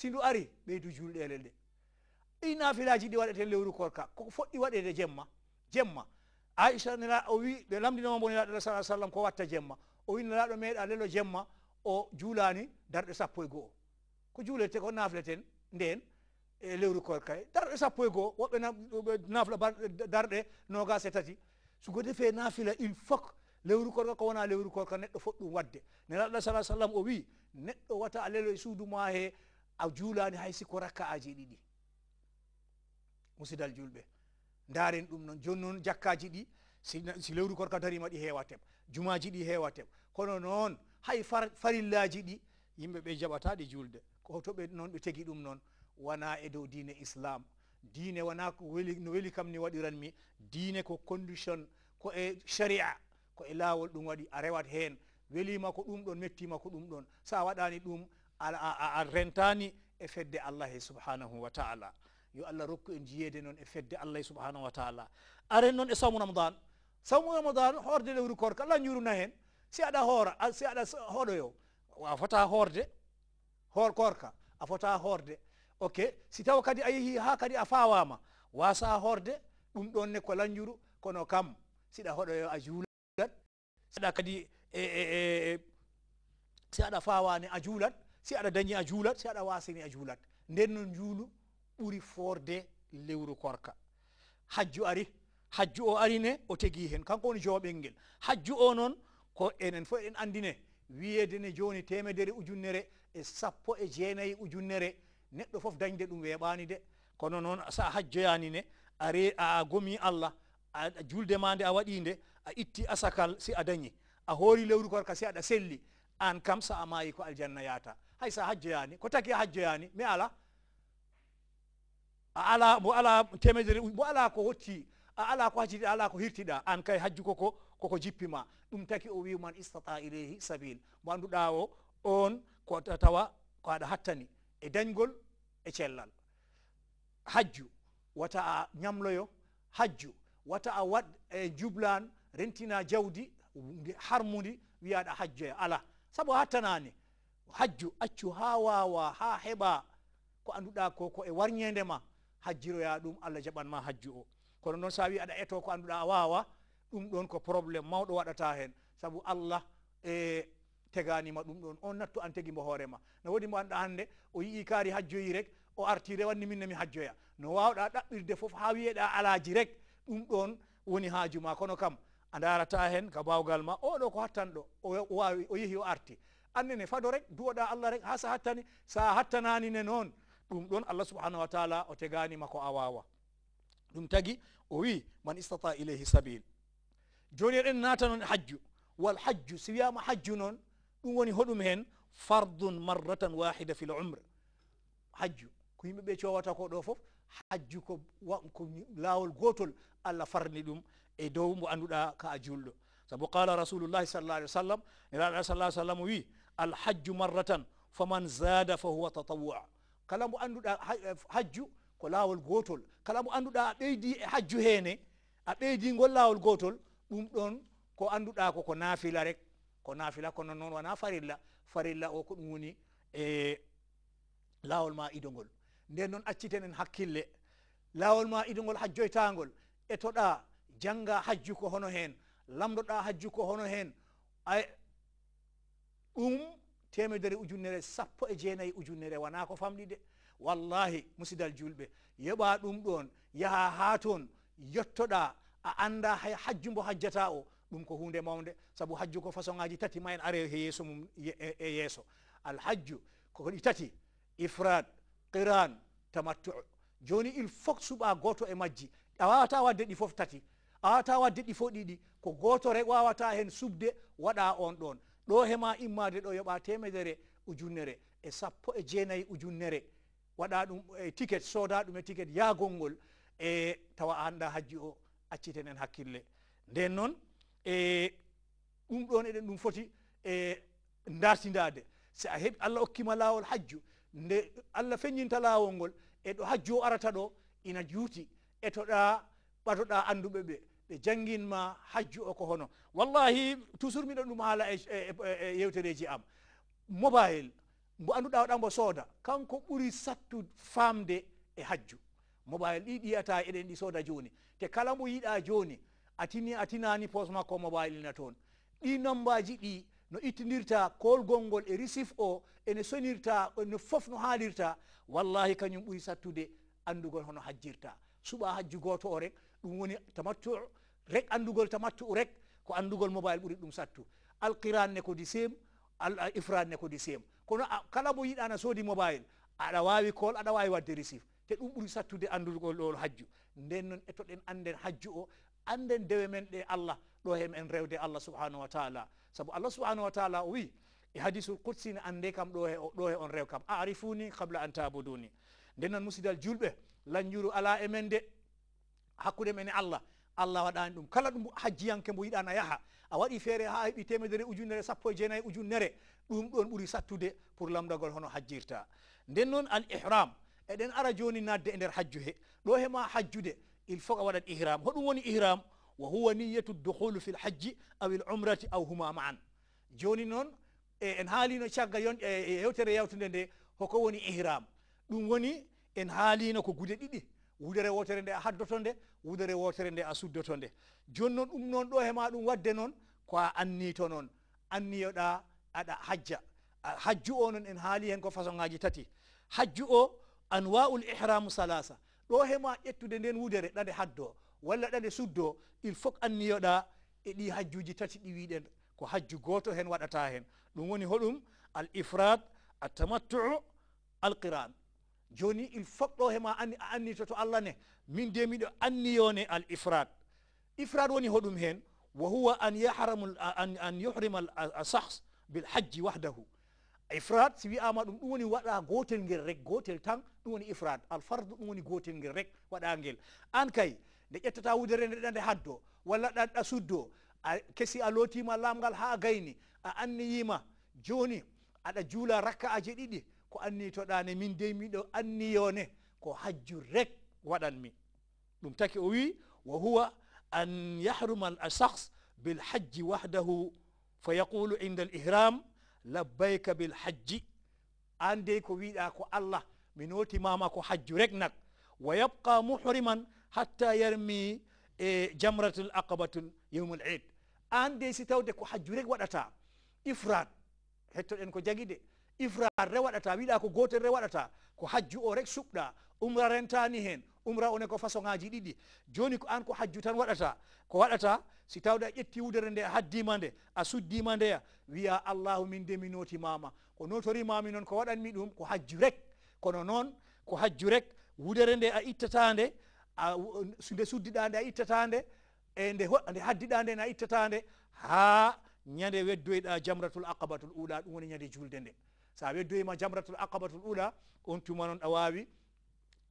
si ndu ari ɓeydu julɗelel ɗe ɗi nafilaji ɗi waɗete lewru korka ko foɗɗi waɗede jemma jemma aicha nela o wi ɓe lamdinama bo nelaɗo la sala sallam ko watta jemma o wi nelaɗo meeɗa lelo jemma o juulani darɗe sappo e goho ko juulete ko nafleten nden e lewru korka e darɗe sappo e goho woɓɓe nafla darɗe nogas e tati sugo defe nafila il faut lewru korka ko wona lewru korka neɗɗo foɗɗum wadde nelaɗo la sala sallam o wi neɗɗo wata lelo e suudu ma he a juulani hay siko rakka aji ɗiɗi musidal julɓe daren ɗum noon joni noon jakkaji ɗi si lewru korka darima ɗi heewa teɓ jumaji ɗi heewa teɓ kono noon hay farillaji ɗi yimɓe ɓe jaɓata ɗi julde kotoɓe noon ɓe tegi ɗum noon wona e dow diine islam diine wona ko weli no weli kam ni waɗiranmi diine ko condition ko e sharia ko e laawol ɗum waɗi a rewat heen welima ko ɗum ɗon mettima ko ɗum ɗon sa waɗani ɗum a rentani e fedde allah subhanahu wa taala yo allah rokku en jiyede noon e fedde allah subhanahu wa taala aren noon e sawmu ramadan sawmu ramadan horde lewru korka allah juruna hen si aɗa hoora si aɗa hoɗoyo a fota horde hor korka a fota horde ok si taw kadi a yeehi ha kadi a fawama wasa horde ɗum ɗon ne ko lanjuru kono kam siɗa hoɗoyo a juulat siɗa kadi e si aɗa fawani a juulat si aɗa dañi a juulat si aɗa wasani a juulat nden no juulu ɓuri forde lewru korka hajju ari hajju o arine o tegi hen kanko woni jooɓel ngel hajju o noon ko enen fo eɗen andine wiyede ne joni temedere ujunnere e sappo e jeenayi ujunnere neɗɗo fof dañde ɗum weɓani de kono noon sa hajjoyani ne are a gomi allah a juldema nde a waɗinde a itti asakal si a dañi a hoori lewru korka si aɗa selli an kam sa a mayi ko aljanna yaata haisa hajjo yani ko taki hajjo yani mi ala a ala mo ala temedere mo ala ko hotti a ala ko hajjiɗa ala ko hirtiɗa an kay hajju koko koko jippima ɗum taki o wi man istata ilayhi sabil mo annduɗa o on ko tawa ko aɗa hattani e dañgol e cellal hajju wata a ñamloyo hajju wata a waɗ e jublan rentina jawdi harmudi wiyaɗa hajjoya e ala sabu hattanani hajju accu ha wawa ha heɓa ko anduɗa ko ko e warñedema hajjiroya ɗum allah jaɓanma hajju o kono noon sa wi aɗa eto ko anduɗa a wawa ɗum ɗon ko probléme mawɗo waɗata hen saabu allah e teganima ɗum ɗon on nattu an tegui mbo hoorema no woodi mo anɗa hande o yii kaari hajjoyi rek o arti rewanni min nomi hajjoya no wawɗa ɗaɓɓirde foof ha wiyeɗa alaji rek ɗum ɗon woni haajuma kono kam a darata hen ka bawgal ma oɗo ko hattanɗo o wawi o yeehi o arti annene fado rek duwoɗa allah rek ha sa hattani sa hattanani ne noon ɗum ɗon allah subhanahu wa taala o teganima ko a wawa ɗum tagi o wi man istata ilayhi sabil joni eɗen naata noon hajju wal hajju si wiyama hajju noon ɗum woni hoɗum hen fardun marratan wahida fil umre hajju ko yimɓeɓe cowata ko ɗo foof hajju ko ko laawol gotol allah farni ɗum e dow mo annduɗa ka a julɗo sabu qala rasulullahi sallah alih w sallam nelaɗa sallah sallam o wi الحج مرة faman zada fa huwa tatawwa kala mo annduɗa hajju ko laawol gotol kala mo annduɗa a ɓeydi e hajju heene a ɓeydingol laawol gotol ɗum ɗon ko annduɗa ko ko naafila rek ko naafila kono noon wona farilla farilla o ko ɗum woni e laawol ma idogol nden noon acciten en hakkille laawol ma idogol hajjoytagol etoɗa janga hajju ko hono heen lamdoɗa hajju ko hono heen ɗum temedere ujunnere sappo e jeenayi ujunnere wona ko famɗi de wallahi musidal julɓe yoɓa ɗum ɗon yaha ha toon yottoɗa a anda hay hajju mbo hajjata o ɗum ko hunde mawde saabu hajju ko façon ŋaji tati ma en are e, e yeeso mum e yeeso alhajju koko ɗi tati ifrad qiran tamattu joni il faut suɓa goto e majji a wawata wadde ɗi foof tati a wawata wadde ɗi fo ɗiɗi ko goto re wawata hen suɓde waɗa on ɗon ɗo hema immade ɗo yoɓa temedere ujunnere e, e sappo e jeenayi ujunnere e waɗa ɗum e ticket soda ɗum e ticket yagol ngol e tawa anda hajji o acciten en hakkille nden noon e ɗum ɗon eɗen ɗum foti e dartidade si a heɓi allah hokkima lawol hajju nde allah feññinta lawol ngol e ɗo hajju o arata ɗo ina juuti e toɗa ɓatoɗa anduɓe ɓe ɓe jangginma hajju o ko hono wallahi toujours miɗon ɗum haala e, e, e, e yewtereji am mobile mbo anduɗa oɗambo sooda kanko ɓuuri sattu famde e hajju mobile ɗi ɗiyata eɗen ɗi sooda joni te kala mbo yiɗa joni atini atinani pos makko mobile ina toon ɗi nambaji ɗi no ittidirta kol gonngol e recif o ene sonirta no fof no haalirta wallahi kañum ɓuuri sattude andugol hono hajjirta suɓa hajju goto o rek ɗum woni tamattu rek anndugol tamattu u rek ko anndugol mobile ɓuri ɗum sattu alqiran ne ko di sem al ifran ne ko di sem kono kala mo yiɗa na soodi mobile aɗa wawi kol aɗa wawi wadde recive te ɗum ɓuri sattude anndugol ɗol hajju nden noon etoɗen annden hajju o annden dewe men ɗe allah ɗo hem en rewde allah subhanahu wa taala sabu allah subhanahu wa taala o wi e hadiseul qudsi ne annde kam ɗo ɗo he on rew kam arifuni qable an tabuduni nden noon musidal julɓe lanjuru ala e men de hakkude men e allah allah waɗani ɗum kala ɗum hajjiyanke mbo yiɗana yaha a waɗi feere ha heɓi temedere ujunere sappo e jeenayi ujunere ɗum ɗon ɓuuri sattude pour lamdagol hono hajjirta nden noon al ihram eɗen ara joni nadde e nder hajju he ɗo hema hajjude il faut a waɗat ihram hoɗum woni ihram wa huwa niyatu duhulu fi l hajji aw l umrati aw huma maan joni noon e en haalino cagga yon e, e, e yewtere yawtude nde hoko woni ihram ɗum woni en haalino ko gude ɗiɗi wudere wotere nde a haddoto nde wudere wotere nde a suddoto nde joni noon ɗum noon ɗo hema ɗum wadde noon ko a annito noon anniyoɗa aɗa hajja hajju o noon en haali hen ko façon ngaji tati hajju o anwaul ihramu salasa ɗo hema ƴettude nden wudere ɗade haddo walla ɗade suddo il faut que anniyoɗa e ɗi hajjuji tati ɗi wiɗen ko hajju goto hen waɗata hen ɗum woni hoɗum al ifrad attamattuu alqiran joni il faut ɗo hema anni a anni to to allah ne min de miɗo anniyone al ifrad ifrad woni hoɗum hen wa huwa an yahram an yuhrima asahs bil hajji wahdahu ifrad si wiyama ɗum ɗum woni waɗa gotel ngel rek gotel tan ɗum woni ifrad alfardu ɗum woni gotel ngel rek waɗa ngel an kay nde ƴettata wudere ndeɗa nde haddo walla ɗaɗa suddo a kesi a lootima lamgal ha gayni a anniyima joni aɗa juula rakka aji ɗiɗi ko anni to annitoɗane min de mi do anni yone ko hajju rek wadan mi dum taki o wi wa huwa an yahrum al shakhs hajj wahdahu fa yaqulu inda al ihram labbayka bil hajj ande ko wiida ko allah mi noti mama ko hajju rek nak wa yabqa muhriman hatta yarmi e jamratul aqabatul yawmul eid an dey si tawde ko hajju rek waɗata ifrat hettoɗen ko jagui ifra re waɗata wiɗa ko gote re waɗata ko hajju o rek suɓɗa umra rentani hen umra one ko faso ngaji didi, joni ko an ko hajju tan wadata ko wadata si tawda a wudere nde a mande a suddi mande wiya allah min de minoti mama ko mami non ko mi dum ko hajju rek kono non, ko hajju rek wudere nde a ittataande a sunde suddiɗa a ittataande e nde nde haddi daande ne a ha nyande weddoyɗa jamratul aqabatul ula dum woni nyande julde nde so a weddoyima jamratul aqabatul ula on tuma noon a wawi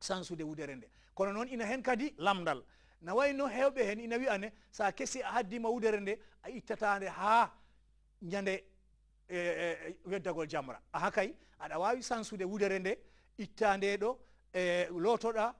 sansude wudere nde kono noon ina hen kadi lamdal na wayno hewɓe hen ina wiyane sa kesi a haddima wudere nde a ittatande ha ñande e, e, e weddagol jamra aha kay aɗa wawi sansude wudere nde itta nde ɗo e lotoɗa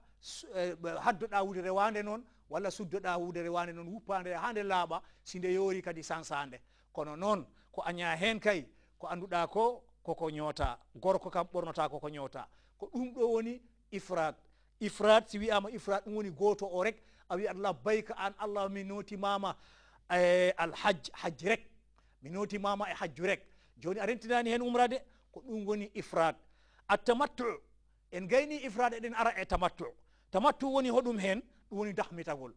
haddoɗa wudere wande noon walla suddoɗa wudere wande noon wuppande ha nde laaɓa si nde yoori kadi sansa nde kono noon ko a ña hen kay ko anduɗa ko koko nyota gorko kam ɓornota koko nyota ko ɗum ɗo woni ifrat ifrat si wiyama ifrat ɗum woni goto o rek a wi allah bayka an allah mi notimama e alhaj hajj rek mi notimama e hajju rek joni a rentinani hen umrade ko ɗum woni ifrat attamattu en gayni ifrat eɗen ara e tamattu tamattu woni hoɗum hen ɗum woni dahmitagol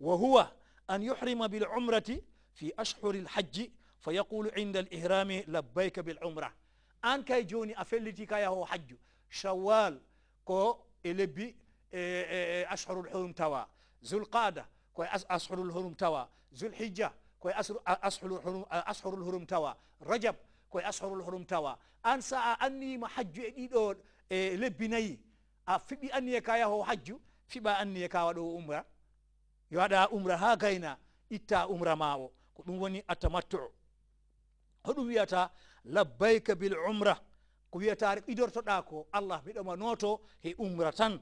wa huwa an yuhrima bil umrati fi ashhuri lhajji fa yaqulu inda al ihrami labbayka bil umra an kay joni a felliti ka yaho hajju shawwal ko e ashhurul hurum tawa zulqada koye ashurul hurum tawa zulhijja koye ashurul hurum tawa rajab koye ashurul hurum tawa an saa anniyima hajju e ɗiɗo e lebbi nayi a fibi anniye ka yaho hajju fiɓa anniye ka waɗo umra yo waɗa umra ha gayna itta umra ma ko ɗum woni atamattu hoɗum wiyata labbayka bil umra ko wiyatare ɓidortoɗa ko allah miɗoma noto he umra tan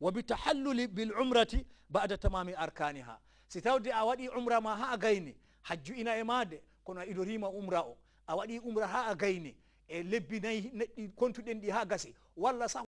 wa bi tahalluli bil umrati bada tamami arkaniha si tawde a waɗi umra ma ha a gayni hajju ina e made kono a idorima umra o a waɗi umra ha a gayni e lebbi nayi neɗɗi kontuɗen ɗi ha gasi walla sa